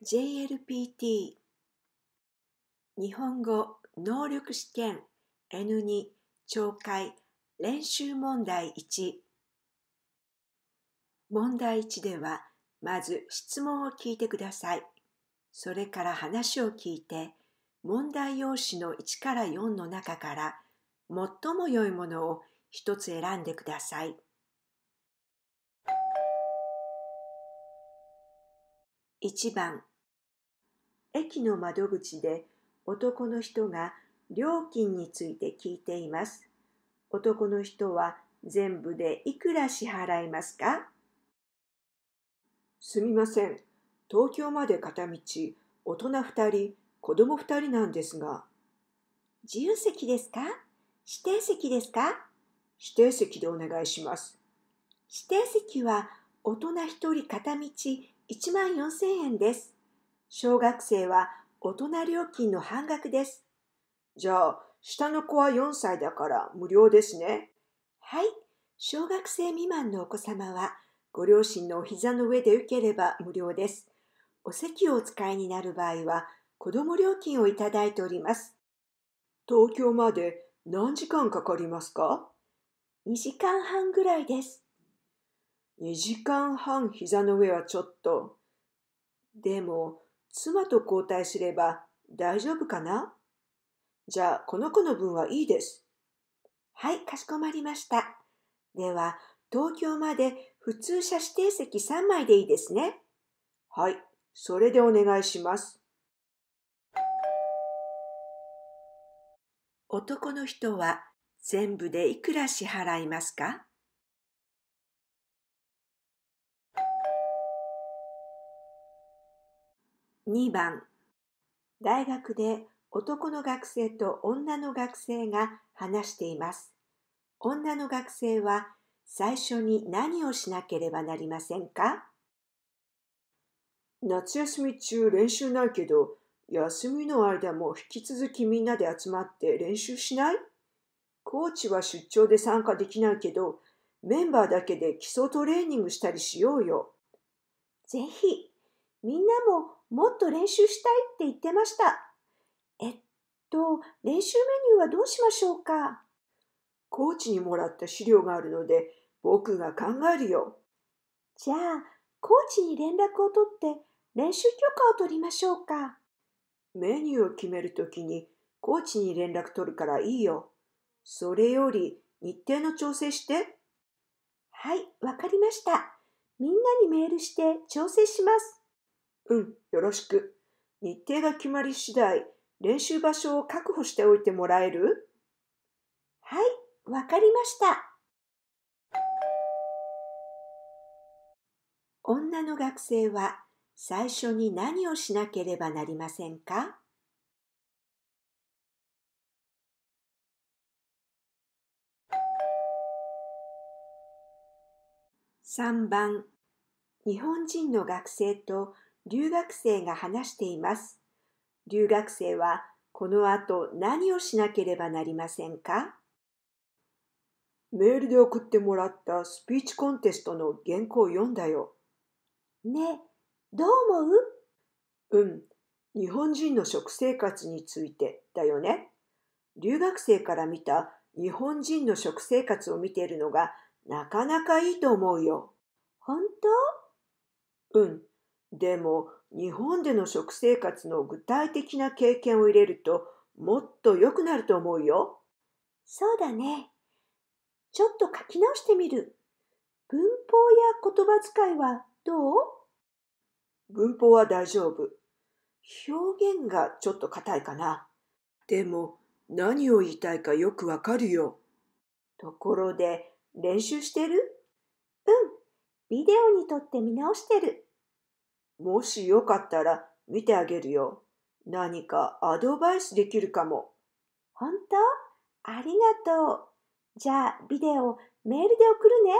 JLPT 日本語能力試験 N2 懲戒練習問題1問題1ではまず質問を聞いてくださいそれから話を聞いて問題用紙の1から4の中から最も良いものを1つ選んでください。1番駅の窓口で男の人が料金について聞いています。男の人は全部でいくら支払いますかすみません。東京まで片道、大人2人、子供2人なんですが。自由席ですか指定席ですか指定席でお願いします。指定席は大人1人片道1万4000円です。小学生は大人料金の半額です。じゃあ、下の子は4歳だから無料ですね。はい。小学生未満のお子様は、ご両親のお膝の上で受ければ無料です。お席をお使いになる場合は、子供料金をいただいております。東京まで何時間かかりますか ?2 時間半ぐらいです。2時間半膝の上はちょっと。でも、妻と交代すれば大丈夫かなじゃあ、この子の分はいいです。はい、かしこまりました。では、東京まで普通車指定席3枚でいいですね。はい、それでお願いします。男の人は全部でいくら支払いますか2番大学で男の学生と女の学生が話しています。女の学生は最初に何をしなければなりませんか夏休み中練習ないけど、休みの間も引き続きみんなで集まって練習しないコーチは出張で参加できないけど、メンバーだけで基礎トレーニングしたりしようよ。ぜひ、みんなももっと練習したいって言ってました。えっと、練習メニューはどうしましょうかコーチにもらった資料があるので、僕が考えるよ。じゃあ、コーチに連絡を取って練習許可を取りましょうか。メニューを決めるときにコーチに連絡取るからいいよ。それより日程の調整して。はい、わかりました。みんなにメールして調整します。うん、よろしく。日程が決まり次第、練習場所を確保しておいてもらえるはい、わかりました。女の学生は最初に何をしなければなりませんか3番日本人の学生と留学生が話しています。留学生はこの後何をしなければなりませんかメールで送ってもらったスピーチコンテストの原稿を読んだよ。ねどう思ううん、日本人の食生活についてだよね。留学生から見た日本人の食生活を見ているのがなかなかいいと思うよ。本当うん。でも日本での食生活の具体的な経験を入れるともっと良くなると思うよ。そうだね。ちょっと書き直してみる。文法や言葉遣いはどう文法は大丈夫。表現がちょっと硬いかな。でも何を言いたいかよくわかるよ。ところで練習してるうん。ビデオに撮って見直してる。もしよかったら見てあげるよ。何かアドバイスできるかも。本当ありがとう。じゃあビデオメールで送るね。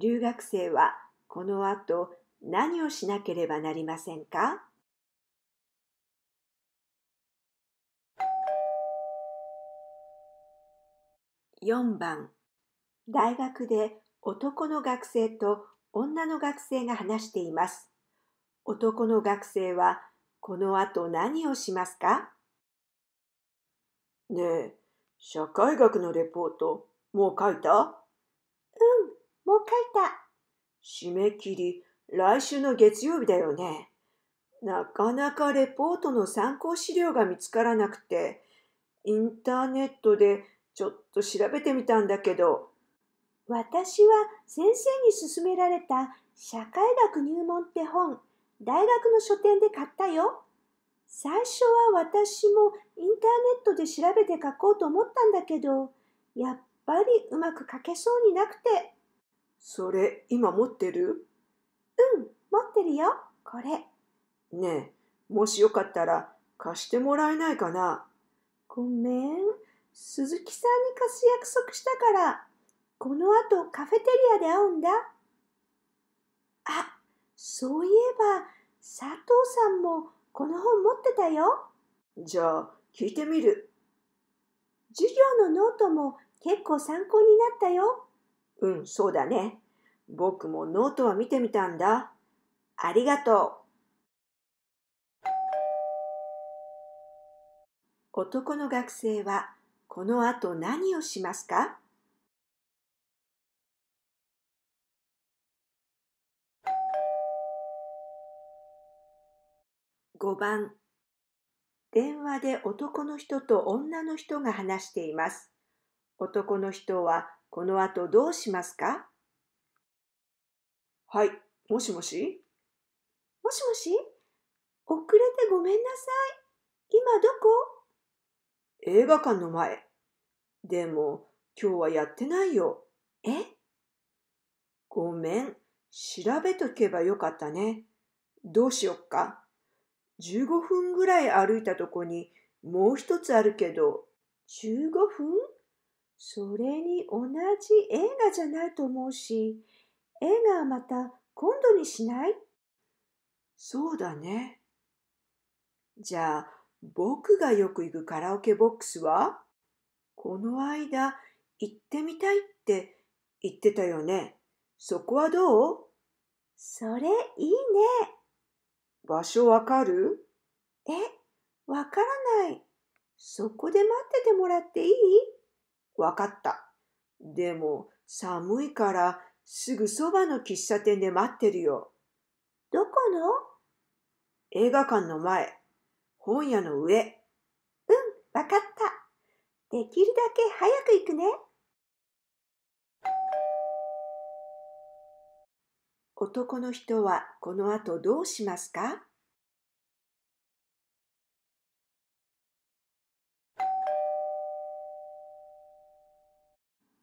留学生はこの後何をしなければなりませんか4番大学で男の学生と女の学生が話しています。男の学生はこの後何をしますかねえ、社会学のレポート、もう書いたうん、もう書いた。締め切り、来週の月曜日だよね。なかなかレポートの参考資料が見つからなくて、インターネットでちょっと調べてみたんだけど、私は先生に勧められた社会学入門って本、大学の書店で買ったよ。最初は私もインターネットで調べて書こうと思ったんだけど、やっぱりうまく書けそうになくて。それ、今持ってるうん、持ってるよ、これ。ねえ、もしよかったら貸してもらえないかな。ごめん、鈴木さんに貸す約束したから。この後カフェテリアで会うんだ。あ、そういえば佐藤さんもこの本持ってたよ。じゃあ聞いてみる。授業のノートも結構参考になったよ。うん、そうだね。僕もノートは見てみたんだ。ありがとう。男の学生はこの後何をしますか5番電話で男の人と女の人が話しています。男の人はこの後どうしますかはい、もしもしもしもし遅れてごめんなさい。今どこ映画館の前。でも今日はやってないよ。えごめん。調べとけばよかったね。どうしよっか。15分ぐらい歩いたとこにもう一つあるけど、15分それに同じ映画じゃないと思うし、映画はまた今度にしないそうだね。じゃあ、僕がよく行くカラオケボックスはこの間行ってみたいって言ってたよね。そこはどうそれいいね。場所わかるえ、わからない。そこで待っててもらっていいわかった。でも、寒いから、すぐそばの喫茶店で待ってるよ。どこの映画館の前。本屋の上。うん、わかった。できるだけ早く行くね。男の人はこの後どうしますか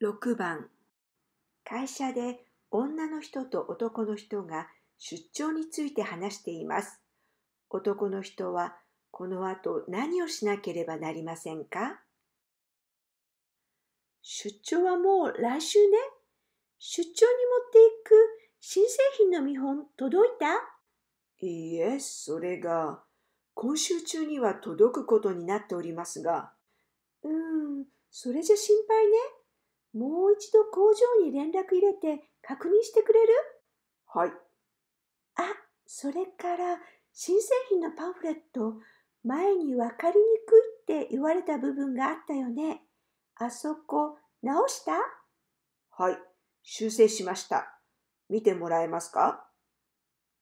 6番会社で女の人と男の人が出張について話しています。男の人はこの後何をしなければなりませんか出張はもう来週ね。出張に持っていく新製品の見本届いたいいえ、それが、今週中には届くことになっておりますが。うーん、それじゃ心配ね。もう一度工場に連絡入れて確認してくれるはい。あ、それから、新製品のパンフレット、前に分かりにくいって言われた部分があったよね。あそこ、直したはい、修正しました。見てもらえますか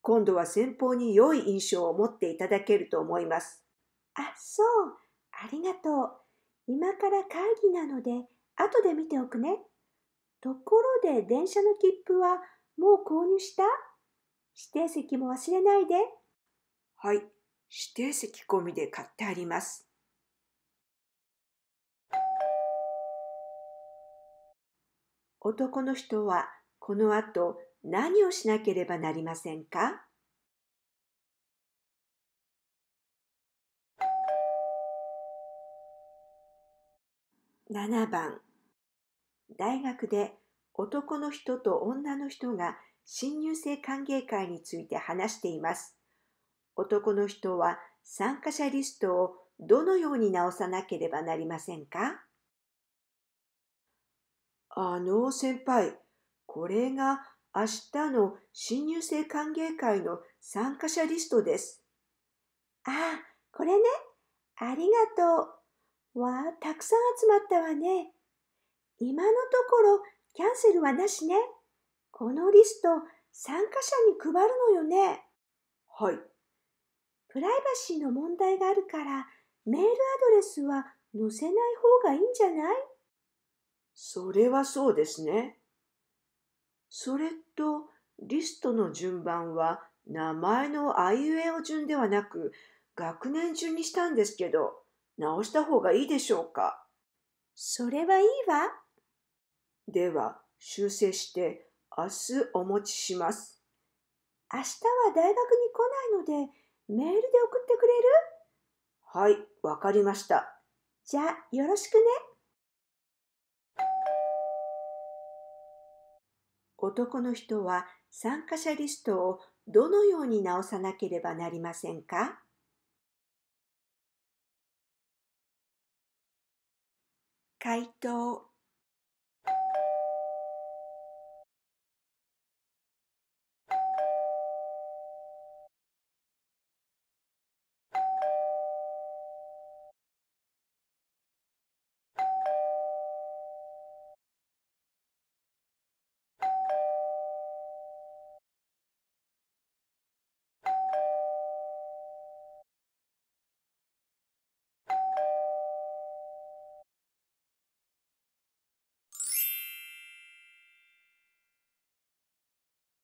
今度は先方に良い印象を持っていただけると思います。あ、そう。ありがとう。今から会議なので、後で見ておくね。ところで電車の切符はもう購入した指定席も忘れないで。はい、指定席込みで買ってあります。男の人はこの後何をしなければなりませんか7番大学で男の人と女の人が新入生歓迎会について話しています。男の人は参加者リストをどのように直さなければなりませんかあの先輩、これが明日の新入生歓迎会の参加者リストです。ああ、これね。ありがとう。わあ、たくさん集まったわね。今のところキャンセルはなしね。このリスト参加者に配るのよね。はい。プライバシーの問題があるからメールアドレスは載せない方がいいんじゃないそれはそうですね。それとリストの順番は名前のあいうえお順ではなく学年順にしたんですけど直した方がいいでしょうかそれはいいわ。では修正して明日お持ちします。明日は大学に来ないのでメールで送ってくれるはい、わかりました。じゃあよろしくね。男の人は参加者リストをどのように直さなければなりませんか回答